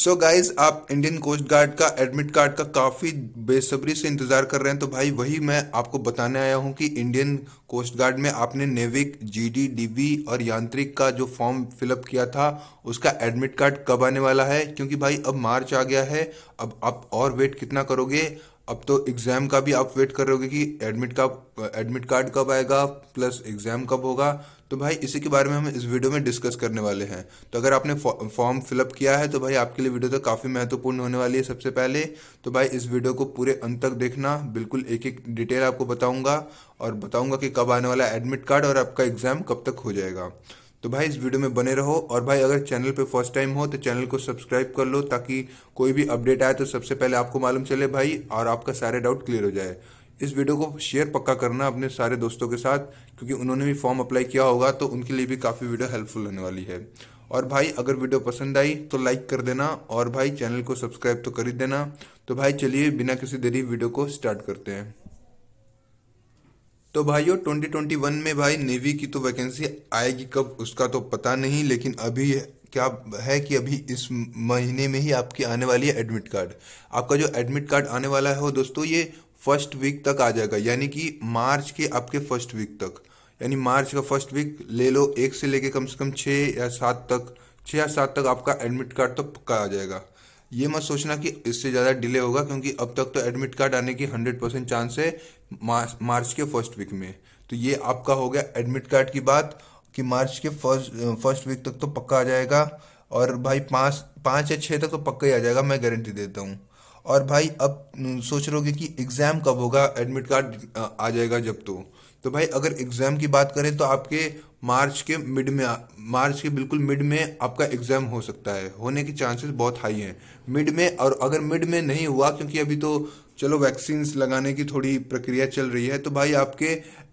सो so guys आप Indian coast guard का admit card का काफ़ी बेसब्री से इंतज़ार कर रहे हैं तो भाई वही मैं आपको बताने आया हूँ कि इंडियन कोस्ट गार्ड में आपने नेविक जी डी डीबी और यांत्रिक का जो फॉर्म फिलअप किया था उसका एडमिट कार्ड कब आने वाला है क्योंकि भाई अब मार्च आ गया है अब आप और वेट कितना करोगे अब तो एग्ज़ाम का भी आप वेट कर रहे होगे कि एडमिट का एडमिट कार्ड कब आएगा प्लस एग्ज़ाम कब होगा तो भाई इसी के बारे में हम इस वीडियो में डिस्कस करने वाले हैं तो अगर आपने फॉर्म फिलअप किया है तो भाई आपके लिए वीडियो तो काफ़ी महत्वपूर्ण होने वाली है सबसे पहले तो भाई इस वीडियो को पूरे अंत तक देखना बिल्कुल एक एक डिटेल आपको बताऊंगा और बताऊंगा कि कब आने वाला एडमिट कार्ड और आपका एग्ज़ाम कब तक हो जाएगा तो भाई इस वीडियो में बने रहो और भाई अगर चैनल पे फर्स्ट टाइम हो तो चैनल को सब्सक्राइब कर लो ताकि कोई भी अपडेट आए तो सबसे पहले आपको मालूम चले भाई और आपका सारे डाउट क्लियर हो जाए इस वीडियो को शेयर पक्का करना अपने सारे दोस्तों के साथ क्योंकि उन्होंने भी फॉर्म अप्लाई किया होगा तो उनके लिए भी काफ़ी वीडियो हेल्पफुल होने वाली है और भाई अगर वीडियो पसंद आई तो लाइक कर देना और भाई चैनल को सब्सक्राइब तो कर ही देना तो भाई चलिए बिना किसी देरी वीडियो को स्टार्ट करते हैं तो भाइयों 2021 में भाई नेवी की तो वैकेंसी आएगी कब उसका तो पता नहीं लेकिन अभी क्या है कि अभी इस महीने में ही आपकी आने वाली है एडमिट कार्ड आपका जो एडमिट कार्ड आने वाला है वो दोस्तों ये फर्स्ट वीक तक आ जाएगा यानी कि मार्च के आपके फर्स्ट वीक तक यानी मार्च का फर्स्ट वीक ले लो एक से लेके कम से कम छः या सात तक छः या सात तक आपका एडमिट कार्ड तो पक्का आ जाएगा ये मत सोचना कि इससे ज़्यादा डिले होगा क्योंकि अब तक तो एडमिट कार्ड आने की हंड्रेड परसेंट चांस है मार्च के फर्स्ट वीक में तो ये आपका हो गया एडमिट कार्ड की बात कि मार्च के फर्स्ट फर्स्ट वीक तक तो पक्का आ जाएगा और भाई पाँच पाँच या छः तक तो पक्का ही आ जाएगा मैं गारंटी देता हूँ और भाई अब सोच रहोगे कि एग्ज़ाम कब होगा एडमिट कार्ड आ जाएगा जब तो तो भाई अगर एग्ज़ाम की बात करें तो आपके मार्च के मिड में मार्च के बिल्कुल मिड में आपका एग्ज़ाम हो सकता है होने के चांसेस बहुत हाई हैं मिड में और अगर मिड में नहीं हुआ क्योंकि अभी तो चलो वैक्सीन लगाने की थोड़ी प्रक्रिया चल रही है तो भाई आपके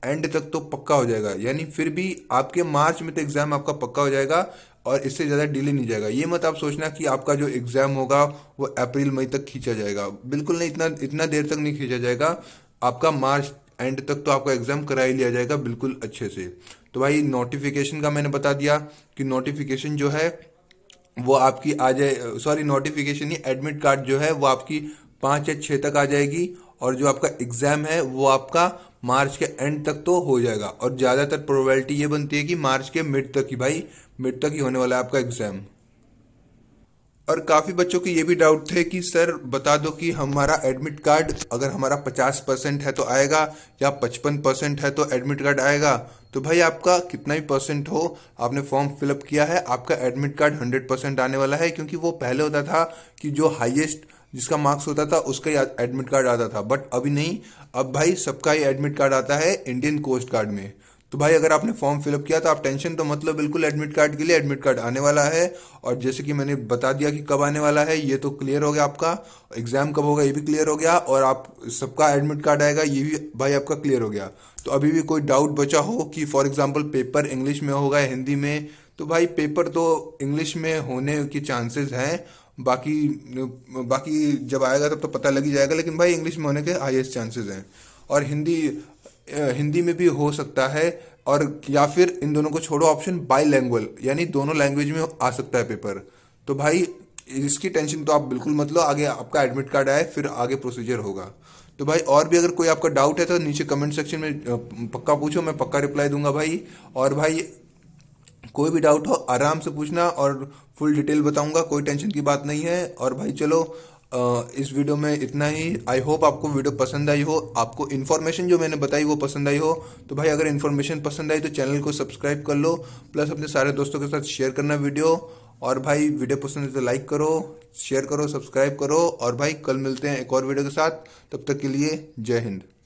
एंड तक तो पक्का हो जाएगा यानी फिर भी आपके मार्च में तो एग्ज़ाम आपका पक्का हो जाएगा और इससे ज़्यादा डिले नहीं जाएगा ये मत आप सोचना कि आपका जो एग्ज़ाम होगा वो अप्रैल मई तक खींचा जाएगा बिल्कुल नहीं इतना इतना देर तक नहीं खींचा जाएगा आपका मार्च एंड तक तो आपका एग्ज़ाम करा ही लिया जाएगा बिल्कुल अच्छे से तो भाई नोटिफिकेशन का मैंने बता दिया कि नोटिफिकेशन जो है वो आपकी आ जाए सॉरी नोटिफिकेशन ही एडमिट कार्ड जो है वो आपकी पाँच या छः तक आ जाएगी और जो आपका एग्ज़ाम है वो आपका मार्च के एंड तक तो हो जाएगा और ज़्यादातर प्रोबेबिलिटी ये बनती है कि मार्च के मिड तक ही भाई मिड तक ही होने वाला है आपका एग्ज़ाम और काफ़ी बच्चों के ये भी डाउट थे कि सर बता दो कि हमारा एडमिट कार्ड अगर हमारा पचास परसेंट है तो आएगा या पचपन परसेंट है तो एडमिट कार्ड आएगा तो भाई आपका कितना ही परसेंट हो आपने फॉर्म फिलअप किया है आपका एडमिट कार्ड हंड्रेड परसेंट आने वाला है क्योंकि वो पहले होता था कि जो हाईएस्ट जिसका मार्क्स होता था उसका ही एडमिट कार्ड आता था बट अभी नहीं अब भाई सबका ही एडमिट कार्ड आता है इंडियन कोस्ट गार्ड में तो भाई अगर आपने फॉर्म फिलअप किया तो आप टेंशन तो मतलब बिल्कुल एडमिट कार्ड के लिए एडमिट कार्ड आने वाला है और जैसे कि मैंने बता दिया कि कब आने वाला है ये तो क्लियर हो गया आपका एग्जाम कब होगा ये भी क्लियर हो गया और आप सबका एडमिट कार्ड आएगा ये भी भाई आपका क्लियर हो गया तो अभी भी कोई डाउट बचा हो कि फॉर एग्जाम्पल पेपर इंग्लिश में होगा हिंदी में तो भाई पेपर तो इंग्लिश में होने के चांसेस हैं बाकी बाकी जब आएगा तब तो पता लग ही जाएगा लेकिन भाई इंग्लिश में होने के हाइएस्ट चांसेस हैं और हिंदी हिंदी में भी हो सकता है और या फिर इन दोनों को छोड़ो ऑप्शन बाई लैंग्वेज यानी दोनों लैंग्वेज में आ सकता है पेपर तो भाई इसकी टेंशन तो आप बिल्कुल मत लो आगे आपका एडमिट कार्ड आए फिर आगे प्रोसीजर होगा तो भाई और भी अगर कोई आपका डाउट है तो नीचे कमेंट सेक्शन में पक्का पूछो मैं पक्का रिप्लाई दूंगा भाई और भाई कोई भी डाउट हो आराम से पूछना और फुल डिटेल बताऊंगा कोई टेंशन की बात नहीं है और भाई चलो इस वीडियो में इतना ही आई होप आपको वीडियो पसंद आई हो आपको इन्फॉर्मेशन जो मैंने बताई वो पसंद आई हो तो भाई अगर इन्फॉर्मेशन पसंद आई तो चैनल को सब्सक्राइब कर लो प्लस अपने सारे दोस्तों के साथ शेयर करना वीडियो और भाई वीडियो पसंद है तो लाइक करो शेयर करो सब्सक्राइब करो और भाई कल मिलते हैं एक और वीडियो के साथ तब तक के लिए जय हिंद